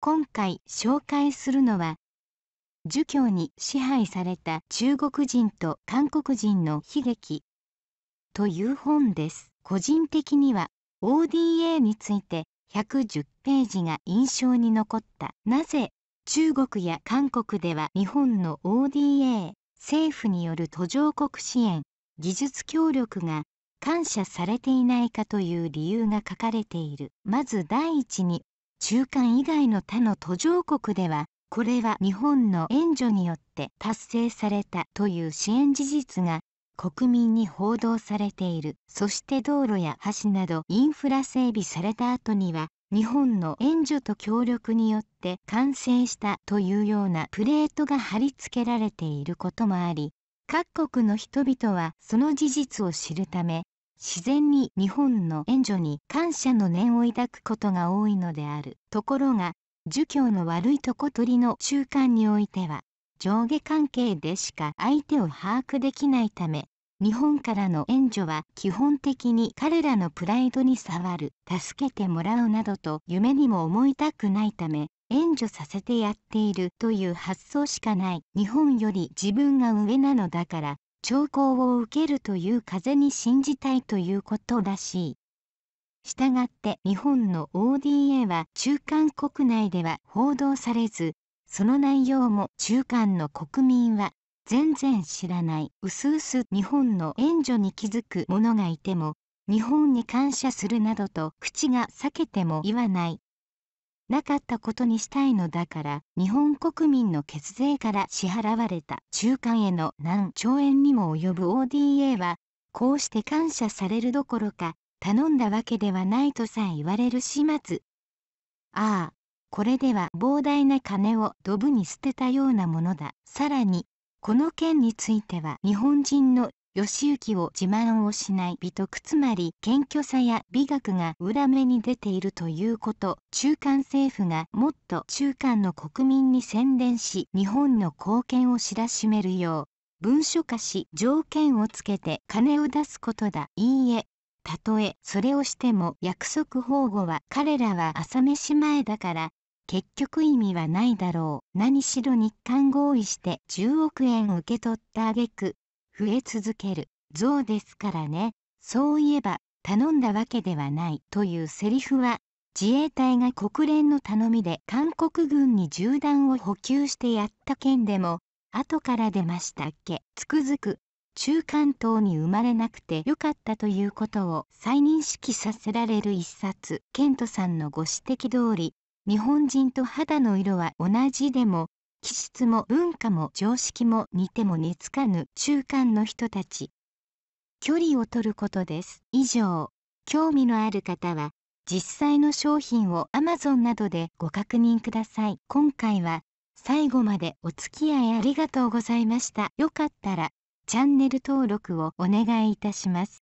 今回紹介するのは儒教に支配された中国人と韓国人の悲劇という本です個人的には ODA について110ページが印象に残ったなぜ中国や韓国では日本の ODA 政府による途上国支援技術協力が感謝されていないかという理由が書かれているまず第一に中間以外の他の途上国ではこれは日本の援助によって達成されたという支援事実が国民に報道されているそして道路や橋などインフラ整備された後には日本の援助と協力によって完成したというようなプレートが貼り付けられていることもあり各国の人々はその事実を知るため自然に日本の援助に感謝の念を抱くことが多いのであるところが儒教の悪いとこ取りの習慣においては上下関係でしか相手を把握できないため日本からの援助は基本的に彼らのプライドに触る助けてもらうなどと夢にも思いたくないため援助させてやっているという発想しかない日本より自分が上なのだから兆候を受けるという風に信じたいということらしい。したがって日本の ODA は中間国内では報道されず、その内容も中間の国民は全然知らない、うすうす日本の援助に気づく者がいても、日本に感謝するなどと口が裂けても言わないなかったことにしたいのだから日本国民の血税から支払われた中間への何兆円にも及ぶ ODA はこうして感謝されるどころか頼んだわけではないとさえ言われる始末ああこれでは膨大な金をドブに捨てたようなものださらにこの件については日本人の義行を自慢をしない美徳つまり謙虚さや美学が裏目に出ているということ中間政府がもっと中間の国民に宣伝し日本の貢献を知らしめるよう文書化し条件をつけて金を出すことだいいえたとえそれをしても約束保護は彼らは朝飯前だから結局意味はないだろう何しろ日韓合意して10億円受け取った挙句増え続ける象ですからねそういえば頼んだわけではないというセリフは自衛隊が国連の頼みで韓国軍に銃弾を補給してやった件でも後から出ましたっけつくづく中間島に生まれなくてよかったということを再認識させられる一冊ケントさんのご指摘通り日本人と肌の色は同じでも気質も文化も常識も似ても似つかぬ中間の人たち距離を取ることです以上興味のある方は実際の商品を Amazon などでご確認ください今回は最後までお付き合いありがとうございましたよかったらチャンネル登録をお願いいたします